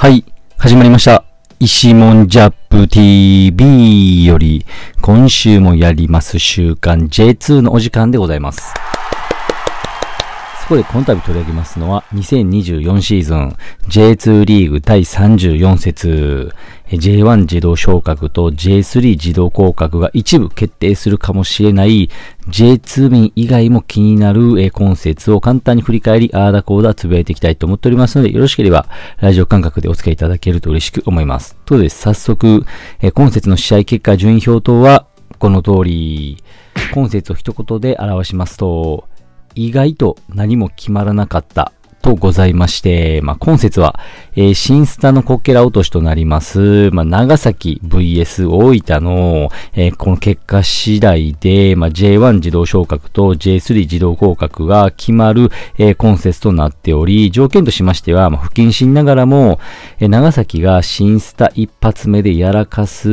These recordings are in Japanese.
はい、始まりました。石門ジャップ TV より、今週もやります週刊 J2 のお時間でございます。ここで今度取り上げますのは、2024シーズン J2 リーグ第34節、J1 自動昇格と J3 自動降格が一部決定するかもしれない J2 民以外も気になる、今節を簡単に振り返り、あーだこーだつぶやいていきたいと思っておりますので、よろしければラジオ感覚でお付き合いいただけると嬉しく思います。とで、早速、今節の試合結果順位表等はこの通り、今節を一言で表しますと、意外と何も決まらなかったとございまして、まあ、今節は、えー、新スタのこけら落としとなります、まあ、長崎 VS 大分の、えー、この結果次第で、まあ、J1 自動昇格と J3 自動降格が決まる、えー、今節となっており、条件としましては、まあ、不謹慎ながらも、えー、長崎が新スタ一発目でやらかす、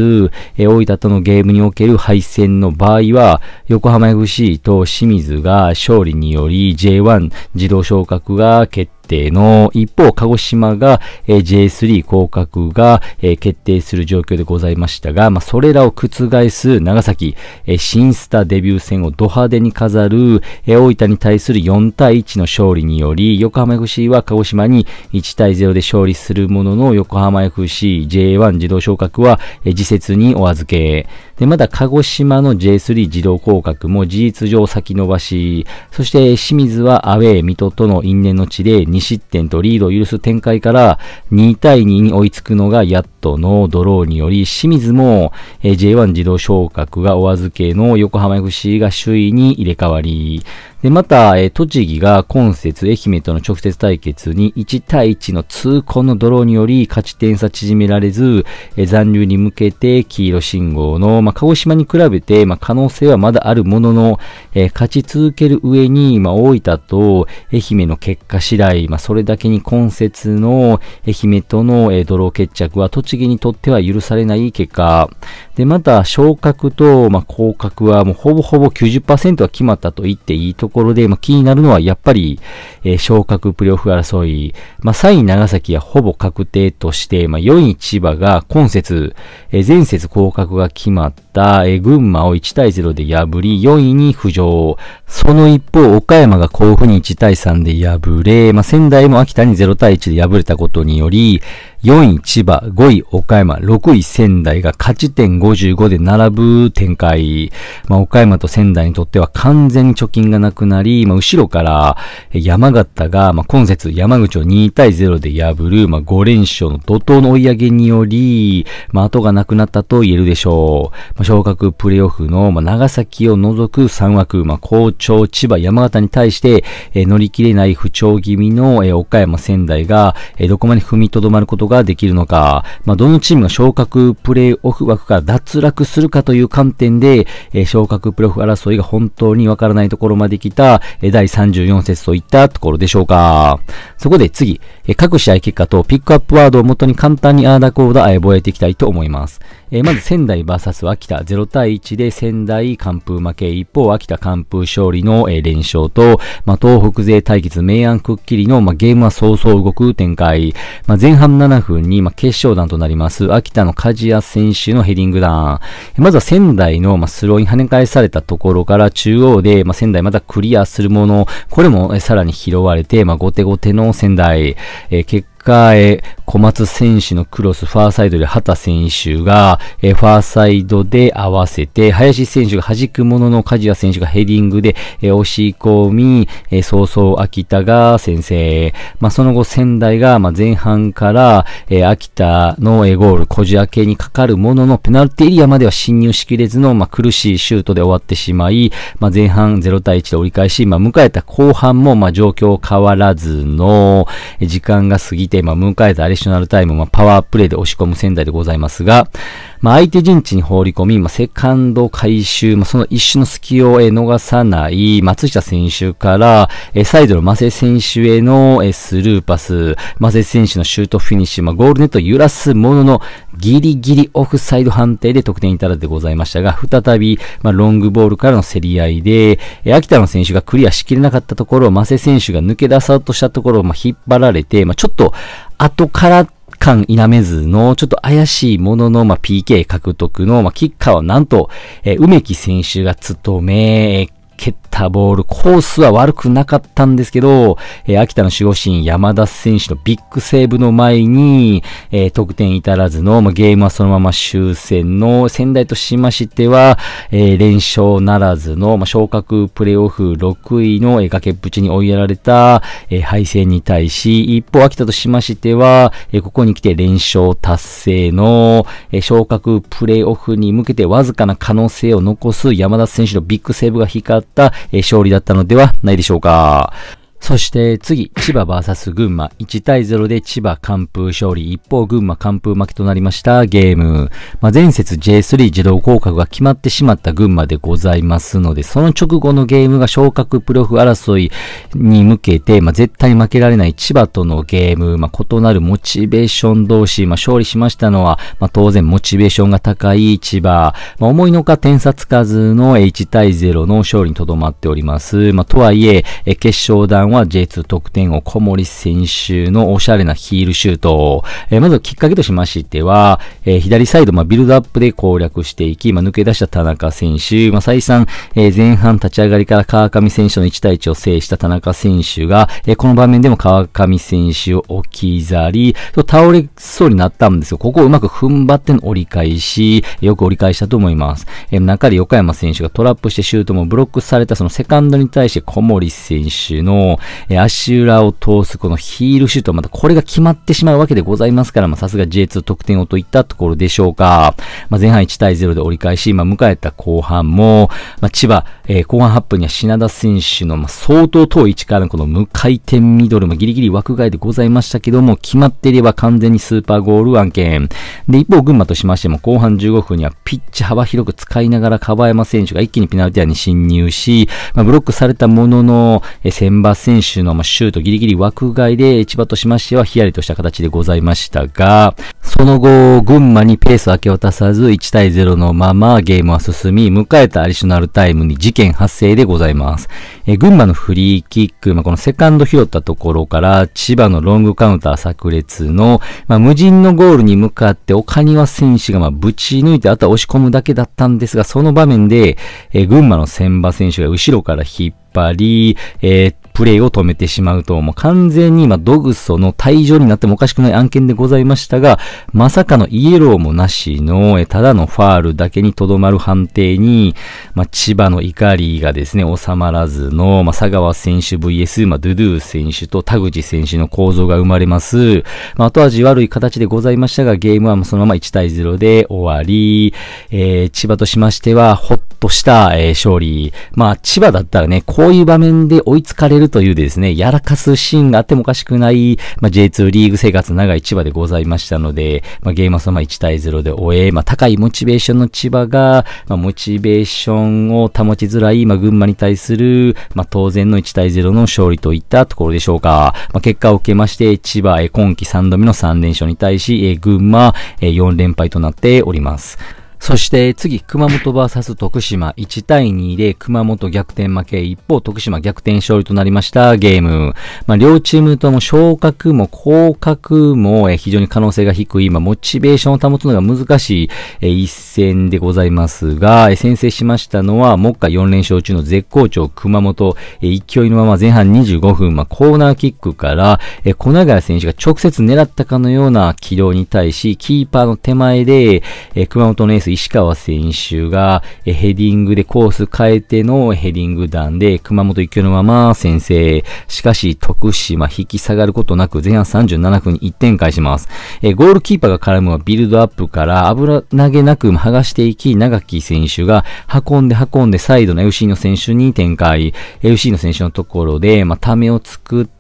えー、大分とのゲームにおける敗戦の場合は、横浜 FC と清水が勝利により J1 自動昇格が market 定の一方、鹿児島が、えー、J3 降格が、えー、決定する状況でございましたが、まあ、それらを覆す長崎、えー、新スターデビュー戦をド派手に飾る、えー、大分に対する4対1の勝利により、横浜 FC は鹿児島に1対0で勝利するものの、横浜 FC J1 自動昇格は、えー、自説にお預け。で、まだ鹿児島の J3 自動降格も事実上先延ばし、そして清水はアウェイ、水戸との因縁の地で2 2失点とリードを許す展開から2対2に追いつくのがやっとのドローにより、清水も J1 自動昇格がお預けの横浜 FC が首位に入れ替わり、で、また、えー、栃木が今節愛媛との直接対決に1対1の痛恨のドローにより勝ち点差縮められず、えー、残留に向けて黄色信号の、まあ、鹿児島に比べて、まあ、可能性はまだあるものの、えー、勝ち続ける上に、まあ、大分と愛媛の結果次第、まあ、それだけに今節の愛媛との、えー、ドロー決着は栃木にとっては許されない結果。で、また、昇格と、まあ、降格はもうほぼほぼ90%は決まったと言っていいところころで、まあ、気になるのはやっぱり、えー、昇格プレオフ争い、まあ、3位長崎はほぼ確定として、まあ、4位千葉が今節、えー、前節降格が決まった、えー、群馬を1対0で破り、4位に浮上。その一方、岡山が甲府に1対3で破れ、まあ、仙台も秋田に0対1で破れたことにより、4位千葉、5位岡山、6位仙台が勝ち点55で並ぶ展開。まあ、岡山と仙台にとっては完全に貯金がなくくなり、まあ、後ろから山形が、まあ、今節山口を2対0で破る、まあ、5連勝の怒涛の追い上げにより、まあ、後がなくなったと言えるでしょう。まあ、昇格プレイオフの、まあ、長崎を除く3枠、まあ、好調千葉山形に対して、えー、乗り切れない不調気味の、えー、岡山仙台が、えー、どこまで踏みとどまることができるのか、まあ、どのチームが昇格プレイオフ枠から脱落するかという観点で、えー、昇格プレイオフ争いが本当にわからないところまで来きた第34節といったところでしょうか。そこで次、各試合結果とピックアップワードを元に簡単にアーダコーダ覚えていきたいと思います。えー、まず仙台 VS 秋田0対1で仙台完封負け、一方秋田完封勝利の、えー、連勝と、まあ、東北勢対決明暗くっきりの、まあ、ゲームは早々動く展開。まあ、前半7分に、まあ、決勝弾となります、秋田の梶谷選手のヘディング弾。まずは仙台の、まあ、スローに跳ね返されたところから中央で、まあ、仙台またクリアするもの、これも、えー、さらに拾われて、まあ、後手後手の仙台。えー、結中小松選手のクロス、ファーサイドで畑選手が、えファーサイドで合わせて、林選手が弾くものの梶谷選手がヘディングで、え押し込み、え早々秋田が先制。まあ、その後仙台が、ま前半から、え秋田の、えゴール、小島系にかかるものの、ペナルティエリアまでは侵入しきれずの、ま苦しいシュートで終わってしまい、まあ、前半0対1で折り返し、まあ、迎えた後半も、ま状況変わらずの、時間が過ぎてテーン迎えたアディショナルタイム、まあ、パワープレイで押し込む仙台でございますが、まあ、相手陣地に放り込み、まあ、セカンド回収、まあ、その一種の隙を逃さない松下選手から、えサイドのマセ選手への、スルーパス、マセ選手のシュートフィニッシュ、まあ、ゴールネット揺らすものの、ギリギリオフサイド判定で得点いただいてございましたが、再び、まあ、ロングボールからの競り合いで、え秋田の選手がクリアしきれなかったところ、マセ選手が抜け出そうとしたところを、まあ、引っ張られて、まあ、ちょっと後から間否めずの、ちょっと怪しいものの、まあ、PK 獲得の、まあ、キッカーはなんと、えー、梅木選手が務め、蹴ったボール、コースは悪くなかったんですけど、えー、秋田の守護神山田選手のビッグセーブの前に、えー、得点至らずの、まあ、ゲームはそのまま終戦の、仙台としましては、えー、連勝ならずの、まあ、昇格プレイオフ6位の、え崖っぷちに追いやられた、え敗戦に対し、一方秋田としましては、えここに来て連勝達成の、え昇格プレイオフに向けてわずかな可能性を残す山田選手のビッグセーブが光っった勝利だったのではないでしょうか。そして次、千葉 VS 群馬。1対0で千葉完封勝利。一方、群馬完封負けとなりましたゲーム。まあ、前節 J3 自動降格が決まってしまった群馬でございますので、その直後のゲームが昇格プロフ争いに向けて、まあ、絶対負けられない千葉とのゲーム、まあ、異なるモチベーション同士、まあ、勝利しましたのは、まあ、当然モチベーションが高い千葉。まあ、思いのか点差つかずの1対0の勝利にとどまっております。まあ、とはいえ、決勝弾はは J2 得点王小森選手のおしゃれなヒールシュート。えー、まずきっかけとしましては、えー、左サイド、まあ、ビルドアップで攻略していき、まあ、抜け出した田中選手、まあ、再三、えー、前半立ち上がりから川上選手の1対1を制した田中選手が、えこの場面でも川上選手を置き去り、倒れそうになったんですよ。ここをうまく踏ん張っての折り返し、よく折り返したと思います。え中で横山選手がトラップしてシュートもブロックされたそのセカンドに対して小森選手の、え足裏を通すこのヒールシュート、またこれが決まってしまうわけでございますから、まあ、さすが J2 得点をといったところでしょうか。まあ、前半1対0で折り返し、まあ、迎えた後半も、まあ、千葉、えー、後半8分には品田選手の、まあ、相当遠い位置からのこの無回転ミドルもギリギリ枠外でございましたけども、決まっていれば完全にスーパーゴール案件。で、一方、群馬としましても後半15分にはピッチ幅広く使いながら、川山選手が一気にペナルティアに侵入し、まあ、ブロックされたものの、えー、千葉選選手のシュートギリギリ枠外で千葉としましてはヒヤリとした形でございましたが、その後、群馬にペースを明け渡さず1対0のままゲームは進み、迎えたアディショナルタイムに事件発生でございます。え群馬のフリーキック、まあ、このセカンド拾ったところから千葉のロングカウンター炸裂の、まあ、無人のゴールに向かって岡庭選手がまぶち抜いてあとは押し込むだけだったんですが、その場面で、え群馬の千葉選手が後ろから引っ張り、えープレイを止めてしまうと、もう完全に今ドグソの退場になってもおかしくない案件でございましたが、まさかのイエローもなしの、ただのファールだけにとどまる判定に、まあ、千葉の怒りがですね、収まらずの、まあ、佐川選手 VS、まあ、ドゥドゥ選手と田口選手の構造が生まれます。まあ、後味悪い形でございましたが、ゲームはもうそのまま1対0で終わり、えー、千葉としましては、ほっとした、えー、勝利。まあ、千葉だったらね、こういう場面で追いつかれるるというですね、やらかすシーンがあってもおかしくない、まあ、J2 リーグ生活長い千葉でございましたので、まあ、ゲームは様1対0で終え、まあ、高いモチベーションの千葉が、まあ、モチベーションを保ちづらい、まあ、群馬に対する、まあ、当然の1対0の勝利といったところでしょうか。まあ、結果を受けまして、千葉、今季3度目の3連勝に対し、え群馬、4連敗となっております。そして次、熊本 VS 徳島1対2で熊本逆転負け、一方徳島逆転勝利となりましたゲーム。まあ、両チームとも昇格も降格も非常に可能性が低い、今、まあ、モチベーションを保つのが難しい一戦でございますが、先制しましたのは、目下4連勝中の絶好調熊本、勢いのまま前半25分、まあ、コーナーキックから小永選手が直接狙ったかのような軌道に対し、キーパーの手前で熊本のエース石川選手が、えヘディングでコース変えてのヘディング弾で、熊本挙のまま先制。しかし、徳島引き下がることなく、前半37分に1点返します。えゴールキーパーが絡むはビルドアップから油投げなく剥がしていき、長木選手が運んで運んでサイドの FC の選手に展開。FC の選手のところで、まあ、ためを作って、、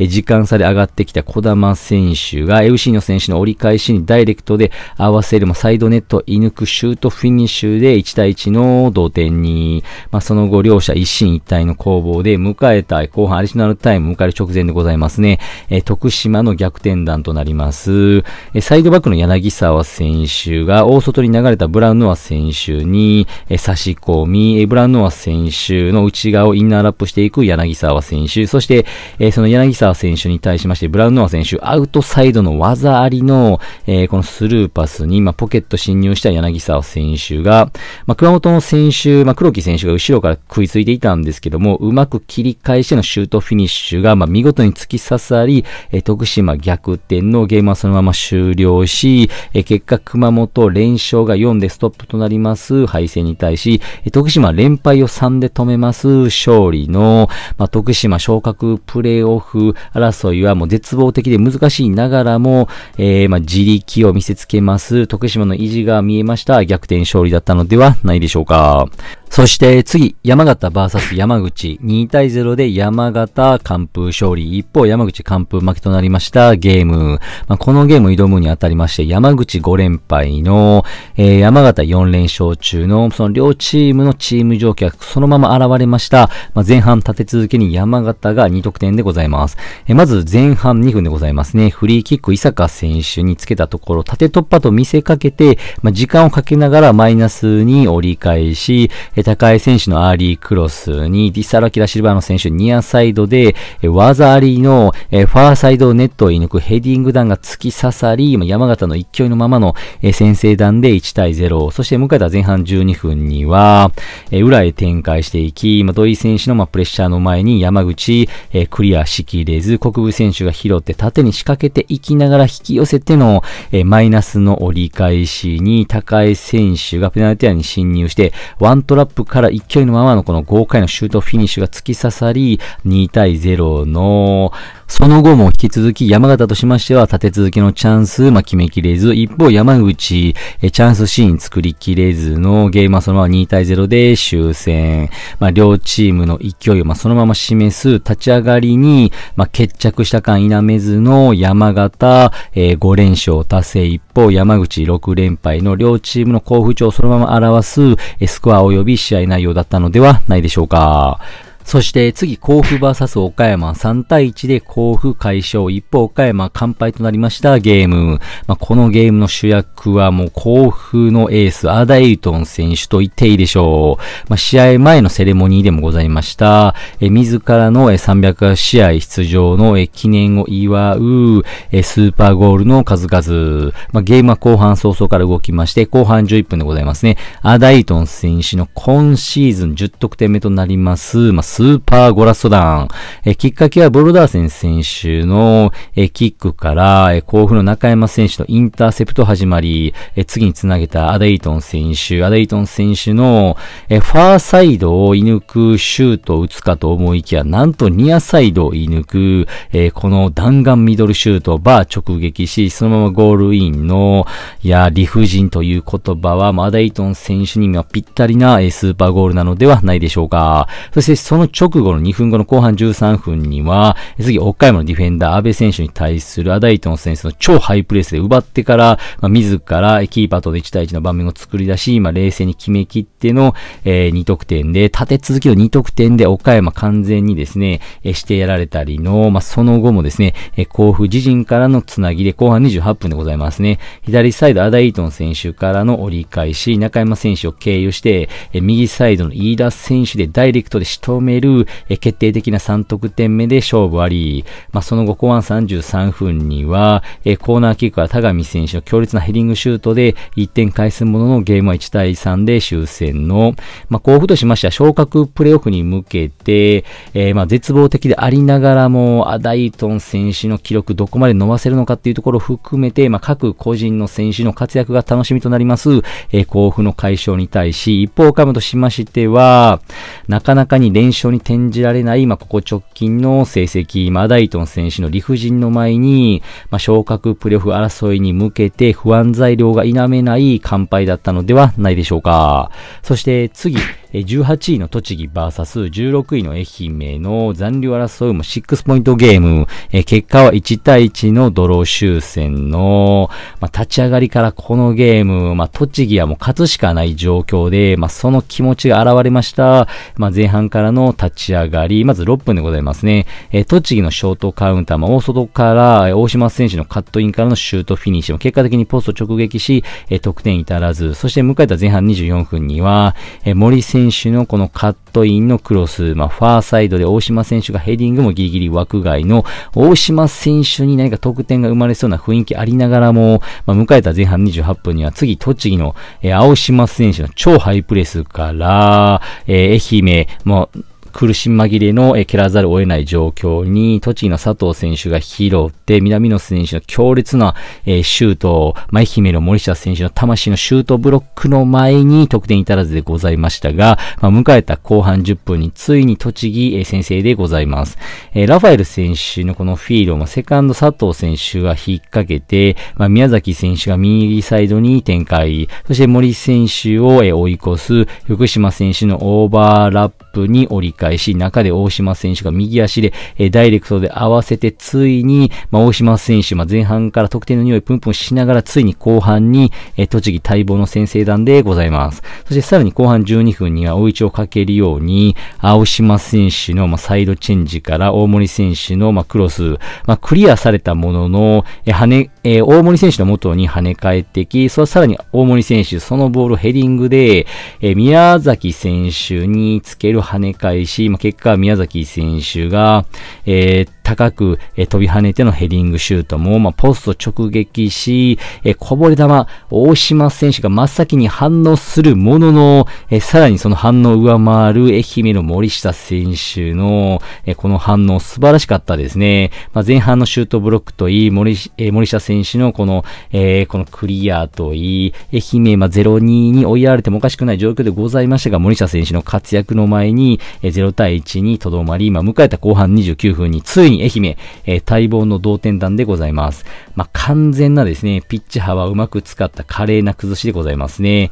時間差で上がってきた小玉選手が、エウシー選手の折り返しにダイレクトで合わせるサイドネットを射抜くシュートフィニッシュで1対1の同点に、まあ、その後両者一進一退の攻防で迎えた後半アディショナルタイム迎える直前でございますね。え徳島の逆転弾となります。えサイドバックの柳沢選手が大外に流れたブラウノア選手に、え差し込み、えブラウノア選手の内側をインナーラップしていく柳沢選手、そして、ええー、その柳沢選手に対しまして、ブラウンノア選手、アウトサイドの技ありの、えー、このスルーパスに、まあ、ポケット侵入した柳沢選手が、まあ、熊本の選手、まあ、黒木選手が後ろから食いついていたんですけども、うまく切り返してのシュートフィニッシュが、まあ、見事に突き刺さり、えー、徳島逆転のゲームはそのまま終了し、えー、結果熊本連勝が4でストップとなります敗戦に対し、えー、徳島連敗を3で止めます勝利の、まあ、徳島昇格プレーオフ争いはもう絶望的で難しいながらも、えー、まあ、自力を見せつけます。徳島の意地が見えました。逆転勝利だったのではないでしょうか。そして次、山形 VS 山口。2対0で山形完封勝利。一方、山口完封負けとなりましたゲーム。まあ、このゲーム挑むにあたりまして、山口5連敗の、えー、山形4連勝中の、その両チームのチーム状況がそのまま現れました。まあ、前半立て続けに山形が2得点でございます。えー、まず前半2分でございますね。フリーキック伊坂選手につけたところ、縦突破と見せかけて、まあ、時間をかけながらマイナスに折り返し、高井選手のアーリークロスに、ディサラキラ・シルバーの選手ニアサイドで、技ありの、ファーサイドネットを射抜くヘディング弾が突き刺さり、山形の勢いのままの、先制弾で1対0。そして迎えた前半12分には、裏へ展開していき、土井選手の、プレッシャーの前に山口、クリアしきれず、国分選手が拾って縦に仕掛けていきながら引き寄せての、マイナスの折り返しに、高井選手がペナルティアに侵入して、ワントラッププから勢いのままのこの豪快なシュートフィニッシュが突き刺さり、2対0の、その後も引き続き山形としましては立て続けのチャンス、まあ、決めきれず、一方山口、えチャンスシーン作りきれずのゲームはそのまま2対0で終戦。まあ、両チームの勢いをまそのまま示す立ち上がりに、ま決着した感否めずの山形、えー、5連勝達成一方山口6連敗の両チームの交付調をそのまま表す、えスコア及び試合内容だったのではないでしょうか。そして次、甲府 VS 岡山3対1で甲府解消。一方、岡山完敗となりましたゲーム。まあ、このゲームの主役はもう甲府のエース、アダイトン選手と言っていいでしょう。まあ、試合前のセレモニーでもございました。え自らの300試合出場の記念を祝うスーパーゴールの数々。まあ、ゲームは後半早々から動きまして、後半11分でございますね。アダイトン選手の今シーズン10得点目となります。まあスーパーゴラストダン。えきっかけはボルダーセン選手のえキックから、え甲府の中山選手のインターセプト始まり、え次につなげたアデイトン選手、アデイトン選手のえファーサイドを射抜くシュートを打つかと思いきや、なんとニアサイドを射抜く、えこの弾丸ミドルシュートバー直撃し、そのままゴールインの、いや、理不尽という言葉は、まアデイトン選手にはぴったりな、えスーパーゴールなのではないでしょうか。そしてそのの直後の2分後の後半13分には、次、岡山のディフェンダー、安倍選手に対するアダイトン選手の超ハイプレスで奪ってから、まあ、自らキーパーとで1対1の場面を作り出し、まあ、冷静に決め切っての、えー、2得点で、立て続けの2得点で岡山完全にですね、えー、してやられたりの、まあ、その後もですね、えー、甲府自陣からのつなぎで後半28分でございますね。左サイド、アダイトン選手からの折り返し、中山選手を経由して、えー、右サイドの飯田選手でダイレクトで仕留めめる、え決定的な3得点目で勝負あり、まあ、その後後半33分には、えコーナーキックは田上選手の強烈なヘディングシュートで1点返すもののゲームは1対3で終戦の、まあ、甲府としましては昇格プレイオフに向けて、えー、まあ絶望的でありながらも、アダイトン選手の記録どこまで伸ばせるのかっていうところを含めて、まあ、各個人の選手の活躍が楽しみとなります、えー、甲府の解消に対し、一方、カムとしましては、なかなかに連勝表に転じられない、まあ、ここ直近の成績、まあ、ダイトン選手の理不尽の前に、まあ、昇格プレオフ争いに向けて不安材料が否めない乾杯だったのではないでしょうか。そして次、18位の栃木 VS16 位の愛媛の残留争いも6ポイントゲーム、えー、結果は1対1のドロー終戦の、まあ、立ち上がりからこのゲーム、まあ、栃木はもう勝つしかない状況で、まあ、その気持ちが現れました。まあ、前半からの立ち上がり、まず6分でございますね。えー、栃木のショートカウンター、まあ、大外から大島選手のカットインからのシュートフィニッシュも結果的にポスト直撃し、えー、得点至らず、そして迎えた前半24分には、えー、森選選手のこのカットインのクロス、まあ、ファーサイドで大島選手がヘディングもギリギリ枠外の、大島選手に何か得点が生まれそうな雰囲気ありながらも、まあ、迎えた前半28分には次、栃木の、えー、青島選手の超ハイプレスから、えー、愛媛、もう、苦し紛れの、え蹴らざるを得ない状況に、栃木の佐藤選手が拾って、南野選手の強烈な、えシュートを、まあ、愛媛の森下選手の魂のシュートブロックの前に得点至らずでございましたが、まあ、迎えた後半10分についに栃木、え先生でございます。えラファエル選手のこのフィードもセカンド佐藤選手が引っ掛けて、まあ、宮崎選手が右サイドに展開、そして森選手を、え追い越す、福島選手のオーバーラップに折り返返し、中で大島選手が右足で、えダイレクトで合わせて、ついに、まあ、大島選手、まあ、前半から得点の匂いプンプンしながら、ついに後半に、え栃木待望の先制弾でございます。そしてさらに後半12分には、追大市をかけるように、青島選手の、まサイドチェンジから、大森選手の、まクロス、まクリアされたものの、え跳ね、えー、大森選手の元に跳ね返ってき、そさらに大森選手、そのボールヘディングで、えー、宮崎選手につける跳ね返し、まあ、結果宮崎選手が、えー、高く、飛び跳ねてのヘディングシュートも、まあ、ポスト直撃し、えこぼれ球、大島選手が真っ先に反応するものの、えさらにその反応を上回る愛媛の森下選手の、えこの反応素晴らしかったですね。まあ、前半のシュートブロックといい、森,、え森下選手のこの、えー、このクリアといい、愛媛、まあ、0-2に追いやられてもおかしくない状況でございましたが、森下選手の活躍の前に、え0対1にとどまり、まあ、迎えた後半29分についに愛媛、えー、待望の同点弾でございます。まあ、完全なですね、ピッチ幅をうまく使った華麗な崩しでございますね。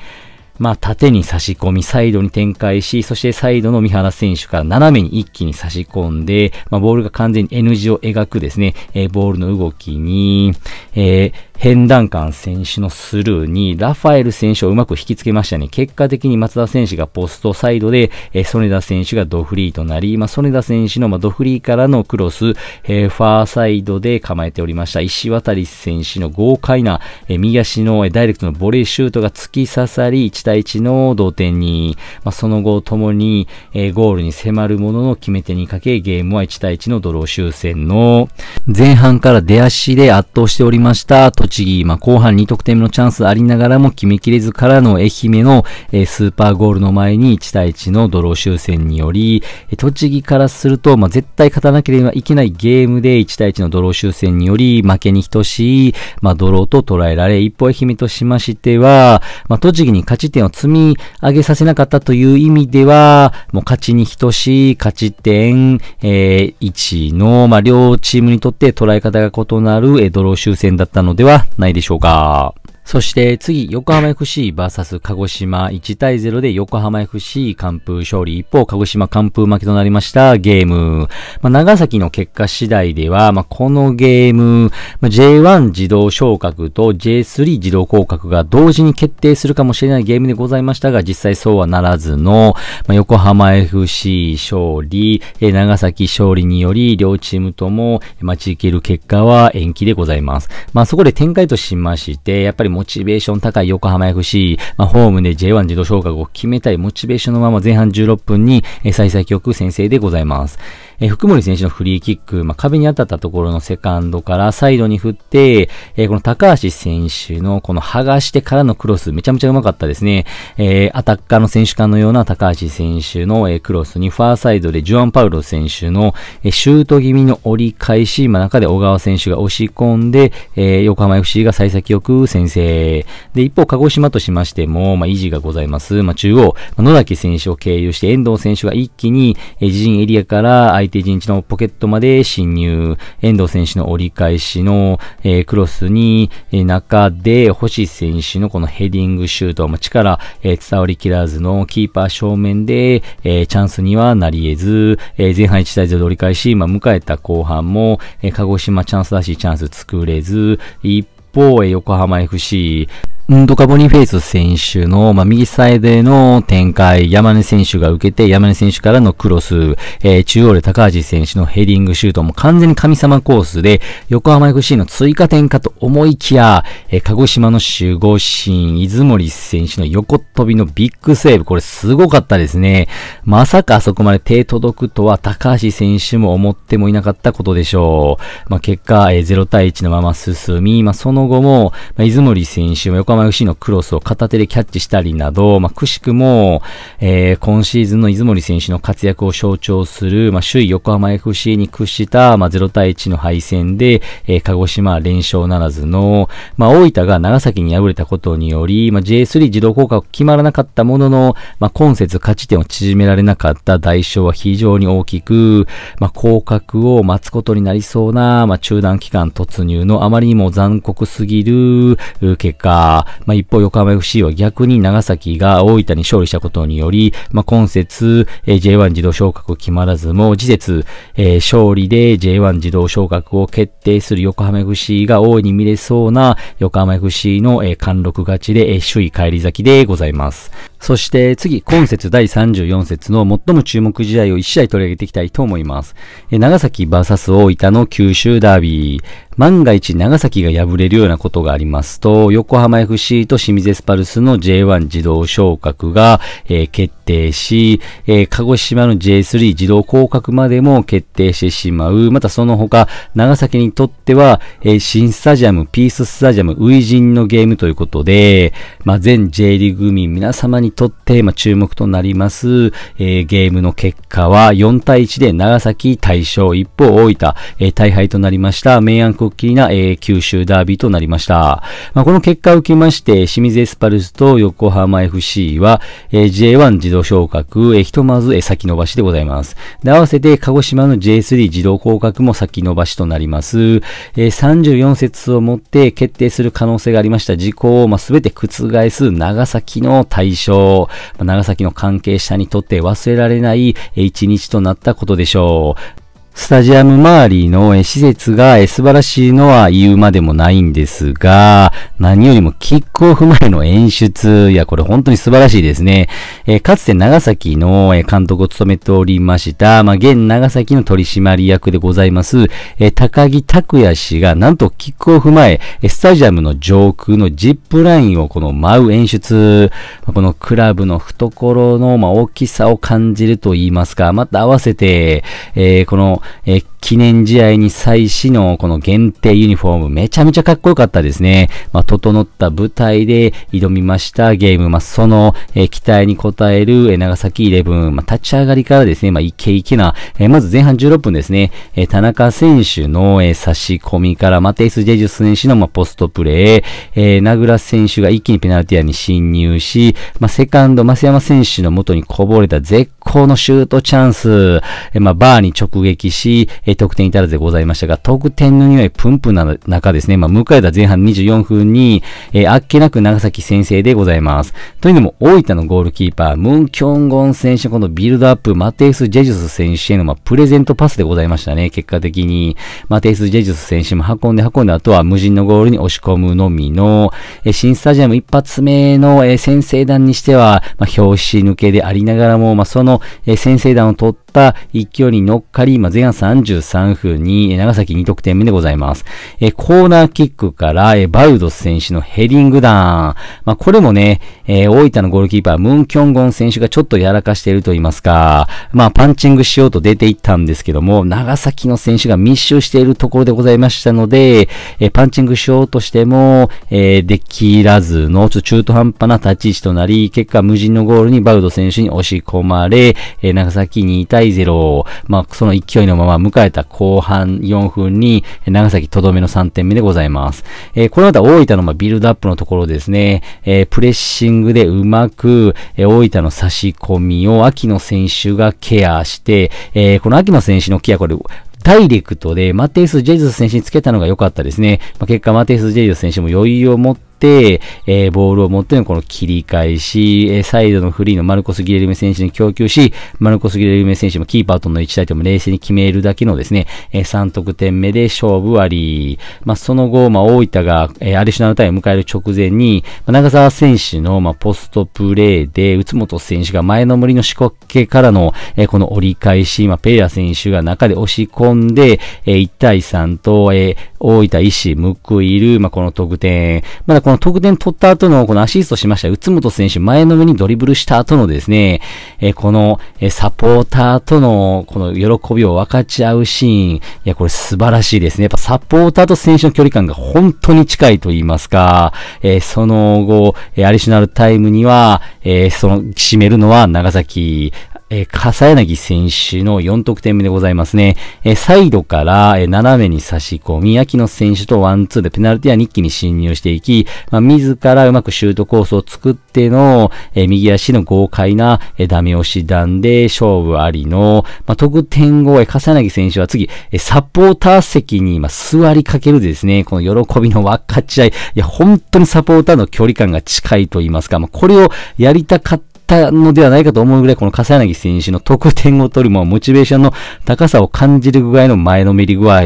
まあ、縦に差し込み、サイドに展開し、そしてサイドの三原選手から斜めに一気に差し込んで、まあ、ボールが完全に N 字を描くですね、えー、ボールの動きに、えーヘンダンカン選手のスルーにラファエル選手をうまく引きつけましたね。結果的に松田選手がポストサイドで、えー、ソネダ選手がドフリーとなり、まあ、ソネダ選手の、まあ、ドフリーからのクロス、えー、ファーサイドで構えておりました。石渡選手の豪快な、えー、右足の、えダイレクトのボレーシュートが突き刺さり、1対1の同点に、まあ、その後ともに、えゴールに迫るものの決め手にかけ、ゲームは1対1のドロー終戦の前半から出足で圧倒しておりました。栃木、まあ、後半2得点のチャンスありながらも決めきれずからの愛媛の、えー、スーパーゴールの前に1対1のドロー終戦により、えー、栃木からすると、まあ、絶対勝たなければいけないゲームで1対1のドロー終戦により、負けに等しい、まあ、ドローと捉えられ、一方愛媛としましては、まあ、栃木に勝ち点を積み上げさせなかったという意味では、もう勝ちに等しい勝ち点、えー、1の、まあ、両チームにとって捉え方が異なる、えー、ドロー終戦だったのでは、はないでしょうかそして次、横浜 FCVS 鹿児島1対0で横浜 FC 完封勝利。一方、鹿児島完封負けとなりましたゲーム。まあ、長崎の結果次第では、まあ、このゲーム、まあ、J1 自動昇格と J3 自動降格が同時に決定するかもしれないゲームでございましたが、実際そうはならずの、まあ、横浜 FC 勝利、えー、長崎勝利により、両チームとも待ち受ける結果は延期でございます。まあ、そこで展開としまして、やっぱりモチベーション高い横浜 FC、まあ、ホームで J1 自動昇格を決めたいモチベーションのまま前半16分に、えー、最最記先制でございます。えー、福森選手のフリーキック、まあ、壁に当たったところのセカンドからサイドに振って、えー、この高橋選手のこの剥がしてからのクロス、めちゃめちゃうまかったですね。えー、アタッカーの選手間のような高橋選手の、えー、クロスにファーサイドでジュアン・パウロ選手の、えー、シュート気味の折り返し、まあ、中で小川選手が押し込んで、えー、横浜 FC が幸先よく先制。で、一方、鹿児島としましても、まあ、維持がございます。まあ、中央、野崎選手を経由して遠藤選手が一気に、えー、自陣エリアから相手1日のポケットまで侵入、遠藤選手の折り返しの、えー、クロスに、え中で星選手のこのヘディングシュート、まあ、力、え伝わりきらずのキーパー正面で、えチャンスにはなり得ず、え前半1対0で折り返し、まあ、迎えた後半も、え鹿児島チャンスらしいチャンス作れず、一方、横浜 FC、ンドカ・ボニフェイス選手の、まあ、右サイドへの展開、山根選手が受けて、山根選手からのクロス、えー、中央で高橋選手のヘディングシュートも完全に神様コースで、横浜 FC の追加点かと思いきや、えー、鹿児島の守護神、出森選手の横飛びのビッグセーブ、これすごかったですね。まさかあそこまで手届くとは、高橋選手も思ってもいなかったことでしょう。まあ、結果、えー、0対1のまま進み、まあ、その後も、まあ、出森選手も横浜横浜 FC のクロスを片手でキャッチしたりなど、まあ、くしくも、えー、今シーズンの出森選手の活躍を象徴する、まあ、首位横浜 FC に屈した、まあ、0対1の敗戦で、えー、鹿児島連勝ならずの、まあ、大分が長崎に敗れたことにより、まあ、J3 自動降格決まらなかったものの、まあ、今節勝ち点を縮められなかった代償は非常に大きく、まあ、降格を待つことになりそうな、まあ、中断期間突入のあまりにも残酷すぎる結果、まあ、一方横浜 FC は逆に長崎が大分に勝利したことにより、まあ、今節、えー、J1 自動昇格決まらずも、次節、えー、勝利で J1 自動昇格を決定する横浜 FC が大いに見れそうな横浜 FC の、えー、貫禄勝ちで、えー、首位返り咲きでございます。そして次、今節第34節の最も注目試合を1試合取り上げていきたいと思います。え長崎 VS 大分の九州ダービー。万が一長崎が敗れるようなことがありますと、横浜 FC と清水エスパルスの J1 自動昇格が、えー、決定定し、えー、鹿児島の J3 自動降格までも決定してしまう。またその他、長崎にとっては、えー、新スタジアム、ピーススタジアム、初陣のゲームということで、まあ、全 J リーグ民皆様にとって、まあ、注目となります、えー、ゲームの結果は4対1で長崎大勝、一方大分、えー、大敗となりました。明暗国旗な、えー、九州ダービーとなりました。まあ、この結果を受けまして、清水エスパルスと横浜 FC は、えー、J1 自動動昇格、えひとまず、え先延ばしでございます。で、合わせて、鹿児島の J3 自動降格も先延ばしとなります。え34節をもって決定する可能性がありました事項を、ま全て覆す長崎の対象、ま長崎の関係者にとって忘れられない、え1日となったことでしょう。スタジアム周りの施設が素晴らしいのは言うまでもないんですが、何よりもキックオフ前の演出、いや、これ本当に素晴らしいですね。えー、かつて長崎の監督を務めておりました、まあ、現長崎の取締役でございます、えー、高木拓也氏が、なんとキックオフ前、スタジアムの上空のジップラインをこの舞う演出、このクラブの懐の、まあ、大きさを感じると言いますか、また合わせて、えー、このえー、記念試合に際しのこの限定ユニフォーム、めちゃめちゃかっこよかったですね。まあ、整った舞台で挑みましたゲーム、まあ、その、え期待に応える長崎イレブン、まあ、立ち上がりからですね、まあ、イケイケな、えまず前半16分ですね、え田中選手の、え差し込みから、マテイス・ジェジュス選手の、まポストプレー、えー、名倉選手が一気にペナルティアに侵入し、まセカンド、増山選手の元にこぼれた絶好のシュートチャンス、えまバーに直撃し、ええ得点至らずでございましたが、得点の匂いプンプンな中ですね、まあ、迎えた前半24分に、えー、あっけなく長崎先生でございます。というのも、大分のゴールキーパー、ムン・キョンゴン選手このビルドアップ、マテウス・ジェジュス選手への、まあ、プレゼントパスでございましたね、結果的に。マテウス・ジェジュス選手も運んで運んで、あとは無人のゴールに押し込むのみの、えー、新スタジアム一発目の、えー、先制弾にしては、まあ、表紙抜けでありながらも、まあ、その、えー、先制弾を取った勢いに乗っかり、まあ、前半33 3分に、長崎2得点目でございます。えコーナーキックから、えバウド選手のヘディングダーン。まあ、これもね、え大分のゴールキーパー、ムンキョンゴン選手がちょっとやらかしていると言いますか、まあ、パンチングしようと出ていったんですけども、長崎の選手が密集しているところでございましたので、えパンチングしようとしても、えできらずの、ちょっと中途半端な立ち位置となり、結果無人のゴールにバウド選手に押し込まれ、え長崎2対0、まあ、その勢いのまま迎えた後半4分に、長崎とどめの3点目でございます。えー、この後大分のまビルドアップのところですね、えー、プレッシングでうまく、えー、大分の差し込みを秋野選手がケアして、えこの秋野選手のケア、これ、ダイレクトで、マテイス・ジェイズ選手につけたのが良かったですね。まあ、結果、マテイス・ジェイズ選手も余裕を持って、えー、ボールを持ってのこの切り返し、えー、サイドのフリーのマルコス・ギレルメ選手に供給し、マルコス・ギレルメ選手もキーパーとの1対点も冷静に決めるだけのですね、えー、3得点目で勝負あり、まあ、その後、まあ、大分が、えー、アディショナルタイムを迎える直前に、まあ、長澤選手の、まあ、ポストプレーで、宇都本選手が前の森の四国けからの、えー、この折り返し、まあ、ペレラ選手が中で押し込んで、えー、1対3と、えー、大分、医石、報いる、まあ、この得点。まだこの得点取った後の、このアシストしました、宇津本選手、前のめにドリブルした後のですね、えー、この、えー、サポーターとの、この喜びを分かち合うシーン。いや、これ素晴らしいですね。やっぱサポーターと選手の距離感が本当に近いと言いますか、えー、その後、えアディショナルタイムには、えその、締めるのは長崎、えー、笠柳選手の4得点目でございますね。えー、サイドから、えー、斜めに差し込み、秋野選手とワンツーでペナルティは日記に侵入していき、まあ、自らうまくシュートコースを作っての、え右足の豪快な、えダメ押し弾で勝負ありの、まあ、得点後、え笠柳選手は次、えサポーター席に今座りかけるですね、この喜びの分かち合い、いや、本当にサポーターの距離感が近いと言いますか、まあ、これをやりたかったったのではないかと思うぐらい、この笠柳選手の得点を取る、まあ、モチベーションの高さを感じる具合の前のめり具合、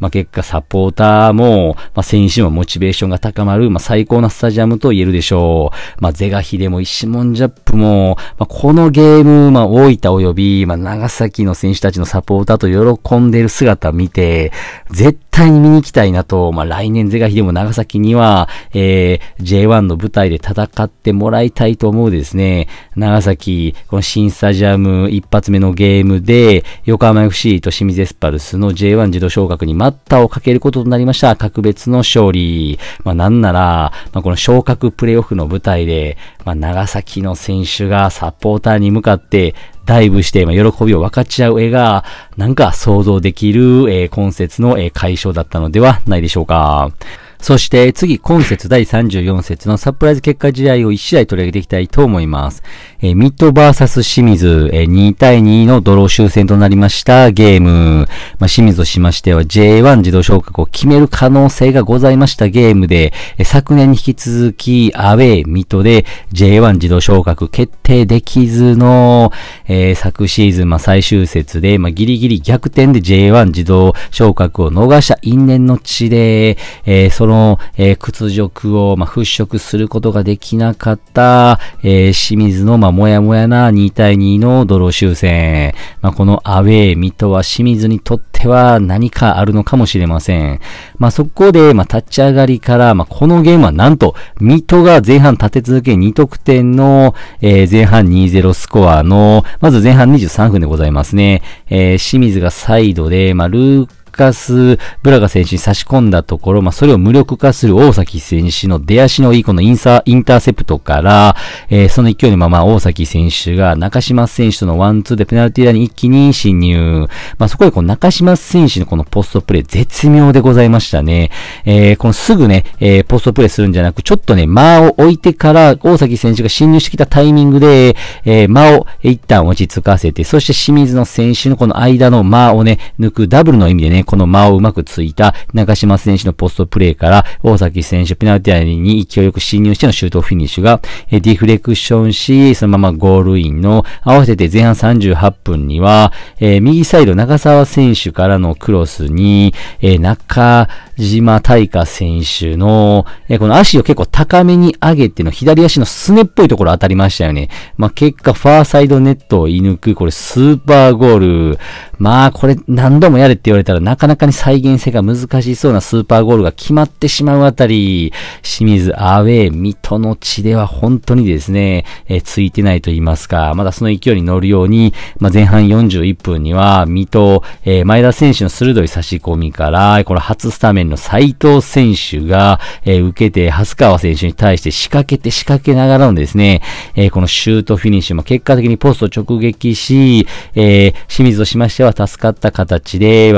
まあ、結果サポーターも、まあ、選手もモチベーションが高まる、まあ、最高なスタジアムと言えるでしょう。まあ、ゼガヒでも石門ジャップも、まあ、このゲーム、まあ、大分及び、まあ、長崎の選手たちのサポーターと喜んでいる姿を見て、絶対に見に行きたいなと、まあ、来年是が非でも長崎には、えー、J1 の舞台で戦ってもらいたいと思うですね。長崎、この新スタジアム一発目のゲームで、横浜 FC と清水エスパルスの J1 自動昇格に待ったをかけることとなりました。格別の勝利。まあ、なんなら、まあ、この昇格プレイオフの舞台で、まあ、長崎の選手がサポーターに向かって、ダイブして、まあ、喜びを分かち合う絵が、なんか想像できる、えー、今節の、えー、解消だったのではないでしょうか。そして次、今節第34節のサプライズ結果試合を1試合取り上げていきたいと思います。えバーサス清水、え2対2のドロー終戦となりましたゲーム。まあ、清水としましては J1 自動昇格を決める可能性がございましたゲームで、え昨年に引き続きアウェイッドで J1 自動昇格決定できずの、えー、昨シーズン、まあ、最終節で、まあ、ギリギリ逆転で J1 自動昇格を逃した因縁の地で、えー、その、えー、屈辱を、まあ、払拭することができなかった、え清水の、まあもやもやな2対2のドロー修正。まあ、このアウェー、水戸は清水にとっては何かあるのかもしれません。まあ、そこで、ま立ち上がりから、まあ、このゲームはなんと、水戸が前半立て続け2得点の、えー、前半2-0スコアの、まず前半23分でございますね。えー、清水がサイドで、まあ、ルーカス・ブラガ選手に差し込んだところ、まあ、それを無力化する大崎選手の出足のいいこのインサインターセプトから、えー、その勢いのまま大崎選手が中島選手とのワンツーでペナルティーラインに一気に侵入。まあ、そこでこの中島選手のこのポストプレイ絶妙でございましたね。えー、このすぐね、えー、ポストプレイするんじゃなく、ちょっとね、間を置いてから大崎選手が侵入してきたタイミングで、えー、間を一旦落ち着かせて、そして清水の選手のこの間の間をね、抜くダブルの意味でね、この間をうまくついた中島選手のポストプレーから、大崎選手ペナルティアに勢いよく侵入してのシュートフィニッシュが、えディフレクションし、そのままゴールインの、合わせて前半38分には、え右サイド長沢選手からのクロスに、え中島大花選手の、えこの足を結構高めに上げての左足のすねっぽいところ当たりましたよね。まあ、結果、ファーサイドネットを射抜く、これスーパーゴール。まあ、これ何度もやれって言われたらなかなかに再現性が難しそうなスーパーゴールが決まってしまうあたり、清水アウェイ、水戸の地では本当にですね、えー、ついてないと言いますか、まだその勢いに乗るように、まあ、前半41分には、水戸、えー、前田選手の鋭い差し込みから、この初スタメンの斉藤選手が、えー、受けて、蓮川選手に対して仕掛けて仕掛けながらのですね、えー、このシュートフィニッシュも結果的にポスト直撃し、えー、清水としましては助かった形で、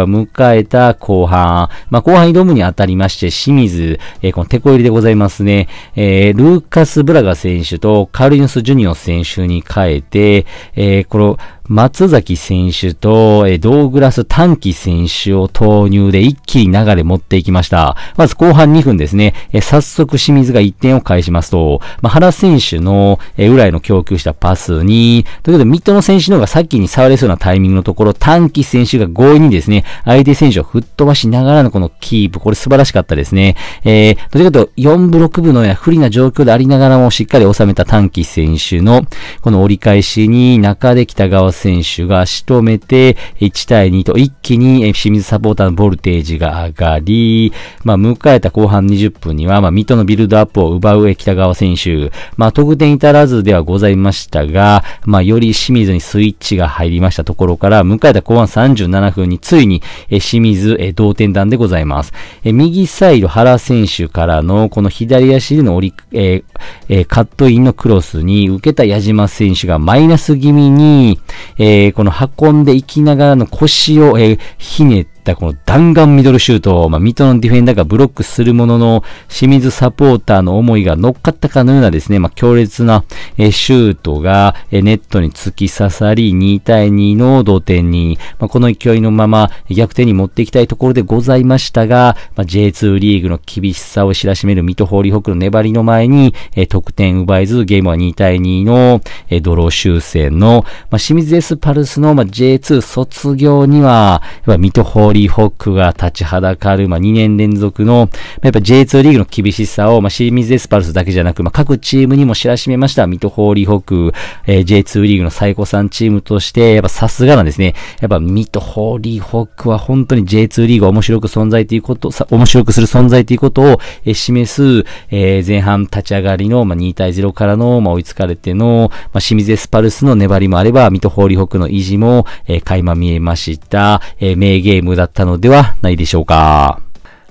えた後半、まあ、後半挑むにあたりまして、清水、えー、このテコ入りでございますね、えー、ルーカス・ブラガ選手とカルリノス・ジュニオ選手に変えて、えー、この、松崎選手と、えドーグラス短期選手を投入で一気に流れ持っていきました。まず後半2分ですね、え早速清水が1点を返しますと、まあ、原選手の、え裏への供給したパスに、ということで、ミッドの選手の方がさっきに触れそうなタイミングのところ、短期選手が強引にですね、相手選手を吹っ飛ばしながらのこのキープ、これ素晴らしかったですね。えー、どちらかと4分6分のような不利な状況でありながらもしっかり収めた短期選手の、この折り返しに中で北川選手が仕留めて、1対2と一気に清水サポーターのボルテージが上がり、まあ、迎えた後半20分には、まあ、水戸のビルドアップを奪う北川選手、まあ、得点至らずではございましたが、まあ、より清水にスイッチが入りましたところから、迎えた後半37分についに、清水同点弾でございます。右サイド原選手からのこの左足での折り、えー、カットインのクロスに受けた矢島選手がマイナス気味に、えー、この運んでいきながらの腰を、えー、ひねっだこの弾丸ミドルシュート、まあ、水戸のディフェンダーがブロックするものの、清水サポーターの思いが乗っかったかのようなですね、まあ、強烈な、えシュートが、えネットに突き刺さり、2対2の同点に、まあ、この勢いのまま逆転に持っていきたいところでございましたが、まあ、J2 リーグの厳しさを知らしめるミトホーリーホークの粘りの前に、え得点奪えず、ゲームは2対2の、えドロー修正の、まあ、清水エスパルスの、まあ、J2 卒業には、やっぱミトホーリー・ホックが立ちはだかる、まあ、2年連続の、まあ、やっぱ J2 リーグの厳しさを、まあ、ミズエスパルスだけじゃなく、まあ、各チームにも知らしめました、ミトホーリー・ホック、えー、J2 リーグの最高3チームとして、やっぱさすがなんですね。やっぱミトホーリー・ホックは本当に J2 リーグを面白く存在ということ、さ、面白くする存在ということを、えー、示す、えー、前半立ち上がりの、まあ、2対0からの、まあ、追いつかれての、まあ、ミズエスパルスの粘りもあれば、ミトホーリー・ホックの維持も、えー、垣間見えました。えー、名ゲームだだったのではないでしょうか。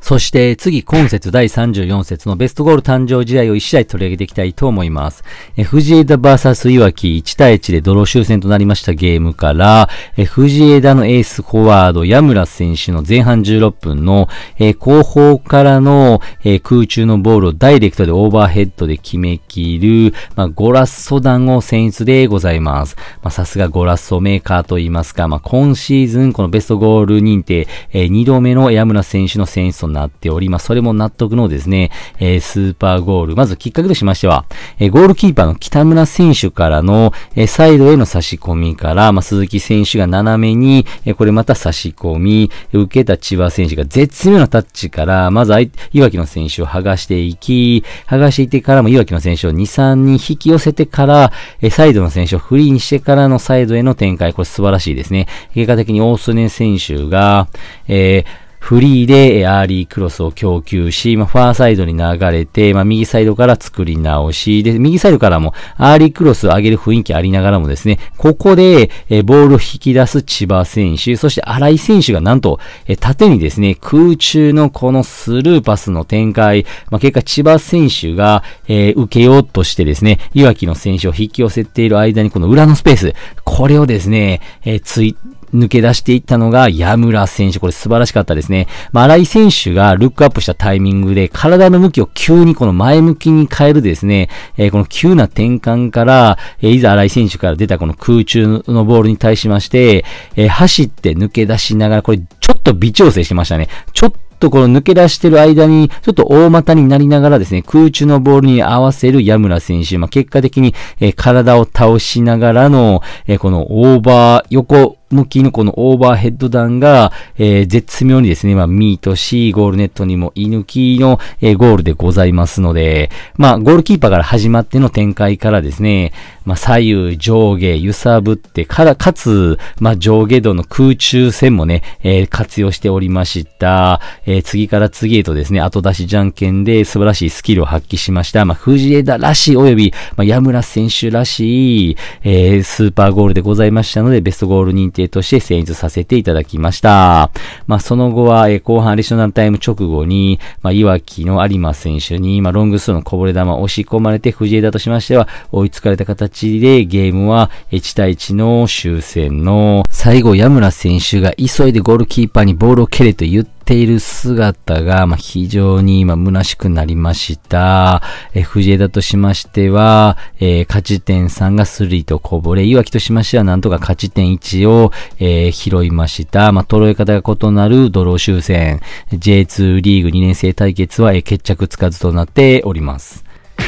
そして次今節第34節のベストゴール誕生試合を1試合取り上げていきたいと思います。藤枝 VS 岩木き1対1でドロー終戦となりましたゲームから、藤枝のエースフォワード、矢村選手の前半16分の、え後方からの、え空中のボールをダイレクトでオーバーヘッドで決めきる、まあ、ゴラッソ団を選出でございます。まあ、さすがゴラッソメーカーと言いますか、まあ、今シーズンこのベストゴール認定、え2度目の矢村選手の選出となっております。それも納得のですね、えー、スーパーゴール。まずきっかけとしましては、えー、ゴールキーパーの北村選手からの、えー、サイドへの差し込みから、まあ、鈴木選手が斜めに、えこれまた差し込み、受けた千葉選手が絶妙なタッチから、まず、いわきの選手を剥がしていき、剥がしていてからもいわきの選手を2、3人引き寄せてから、えサイドの選手をフリーにしてからのサイドへの展開、これ素晴らしいですね。結果的に大曽根選手が、えーフリーでアーリークロスを供給し、まあ、ファーサイドに流れて、まあ、右サイドから作り直し、で、右サイドからもアーリークロスを上げる雰囲気ありながらもですね、ここで、えボールを引き出す千葉選手、そして新井選手がなんと、え縦にですね、空中のこのスルーパスの展開、まあ、結果千葉選手が、えー、受けようとしてですね、岩木の選手を引き寄せている間にこの裏のスペース、これをですね、えー、つい、抜け出していったのが、矢村選手。これ素晴らしかったですね。まあ、荒井選手がルックアップしたタイミングで、体の向きを急にこの前向きに変えるですね、えー、この急な転換から、えー、いざ荒井選手から出たこの空中のボールに対しまして、えー、走って抜け出しながら、これちょっと微調整してましたね。ちょっとこの抜け出してる間に、ちょっと大股になりながらですね、空中のボールに合わせる矢村選手。まあ、結果的に、え体を倒しながらの、えこのオーバー横、向きのこのオーバーヘッド弾が、えー、絶妙にですね、まあ、ミート C、ゴールネットにも居抜きの、えー、ゴールでございますので、まあ、ゴールキーパーから始まっての展開からですね、まあ、左右、上下、揺さぶってから、かつ、まあ、上下動の空中戦もね、えー、活用しておりました。えー、次から次へとですね、後出しじゃんけんで素晴らしいスキルを発揮しました。まあ、藤枝らしい、および、まあ、矢村選手らしい、えー、スーパーゴールでございましたので、ベストゴール認定定として選出させていただきました。まあ、その後は、え後半アディショナルタイム直後に、まあ、いわきの有馬選手に、まあ、ロングスローのこぼれ球を押し込まれて、藤枝としましては、追いつかれた形で、ゲームは、1対1の終戦の、最後、矢村選手が急いでゴールキーパーにボールを蹴れと言って、ている姿が、まあ、非常に、まあ、虚しくなりました。え藤枝としましては、えー、勝ち点3がスリーとこぼれ、岩木としましてはなんとか勝ち点1を、えー、拾いました。まあ、揃え方が異なるドロー終戦、J2 リーグ2年生対決は、えー、決着つかずとなっております。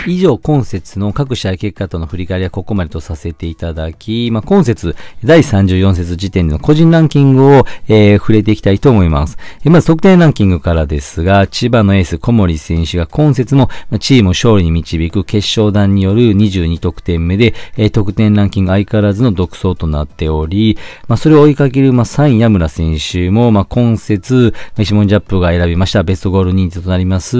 以上、今節の各試合結果との振り返りはここまでとさせていただき、まあ、今節、第34節時点での個人ランキングを、えー、触れていきたいと思います。えまず、得点ランキングからですが、千葉のエース小森選手が今節もチームを勝利に導く決勝弾による22得点目で、えー、得点ランキング相変わらずの独走となっており、まあ、それを追いかける、まあ、3位矢村選手も、まあ、今節、石門ジャップが選びましたベストゴール認定となります、え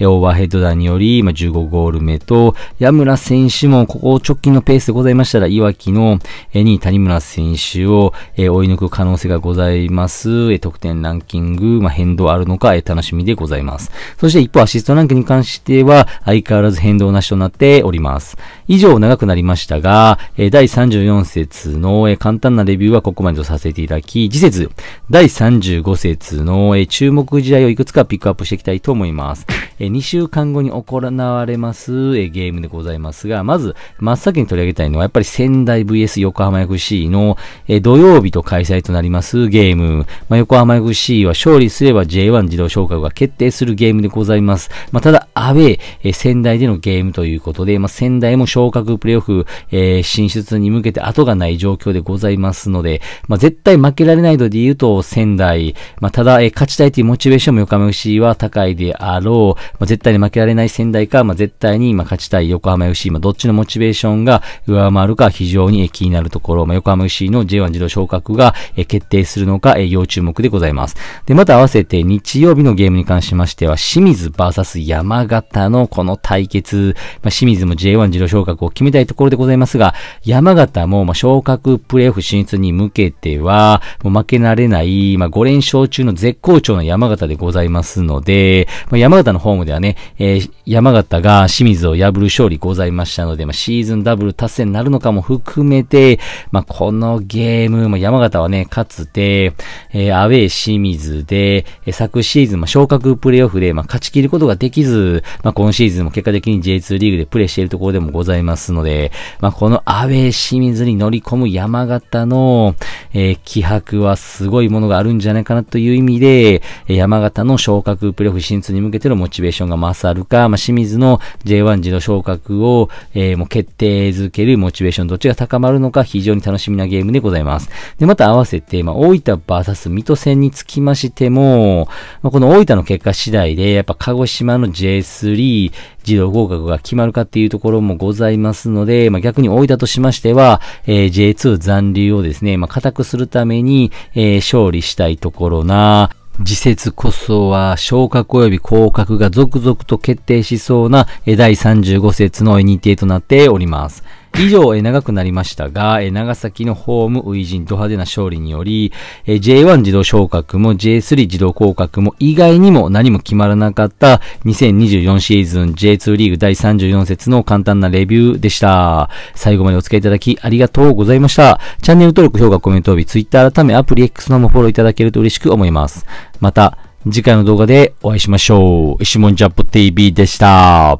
ー、オーバーヘッド弾により、まあ、15ゴールゴール目と、矢村選手もここ直近のペースでございましたら、いわきの2位谷村選手を追い抜く可能性がございます。得点ランキング、まあ、変動あるのか楽しみでございます。そして一方アシストランクに関しては、相変わらず変動なしとなっております。以上長くなりましたが、第34節の簡単なレビューはここまでとさせていただき、次節、第35節の注目試合をいくつかピックアップしていきたいと思います。2週間後に行われますますえゲームでございますが、まず、真っ先に取り上げたいのは、やっぱり仙台 VS 横浜 FC の、え土曜日と開催となりますゲーム。まあ、横浜 FC は勝利すれば J1 自動昇格が決定するゲームでございます。まあ、ただ、アウェイ、え仙台でのゲームということで、まあ、仙台も昇格プレイオフ、えー、進出に向けて後がない状況でございますので、まあ、絶対負けられないので言うと仙台、まあ、ただ、えー、勝ちたいというモチベーションも横浜 FC は高いであろう、まあ、絶対に負けられない仙台か、まあ、絶対対に今勝ちたい横浜 FC、今どっちのモチベーションが上回るか非常に気になるところ、まあ、横浜 FC の J1 自動昇格が決定するのか要注目でございます。で、また合わせて日曜日のゲームに関しましては、清水 VS 山形のこの対決、まあ、清水も J1 自動昇格を決めたいところでございますが、山形もま昇格プレーオフ進出に向けては、もう負けられない、まあ、5連勝中の絶好調の山形でございますので、まあ、山形のホームではね、えー、山形が清水を破る勝利ございましたので、まあ、シーズンダブル達成になるのかも含めて、まあ、このゲーム、まあ、山形はね、かつて、えー、アウェー清水で、えー、昨シーズン、まあ、昇格プレイオフで、まあ、勝ち切ることができず、まあ、今シーズンも結果的に J2 リーグでプレイしているところでもございますので、まあ、このアウェー清水に乗り込む山形の、えー、気迫はすごいものがあるんじゃないかなという意味で、え山形の昇格プレイオフ進出に向けてのモチベーションが勝るか、まあ、清水の J1 時の昇格を、えー、もう決定づけるモチベーションどっちが高まるのか非常に楽しみなゲームでございます。で、また合わせて、まあ、大分 VS 水戸戦につきましても、まあ、この大分の結果次第で、やっぱ鹿児島の J3 自動合格が決まるかっていうところもございますので、まあ、逆に大分としましては、えー、J2 残留をですね、まあ、固くするために、えー、勝利したいところな、次節こそは昇格及び降格が続々と決定しそうな第35節の NTA となっております。以上、え長くなりましたが、え長崎のホームウジン、ド派手な勝利により、え J1 自動昇格も J3 自動降格も以外にも何も決まらなかった2024シーズン J2 リーグ第34節の簡単なレビューでした。最後までお付き合いいただきありがとうございました。チャンネル登録、評価、コメント及び Twitter 改めアプリ X のもフォローいただけると嬉しく思います。また、次回の動画でお会いしましょう。石門ジャップ TV でした。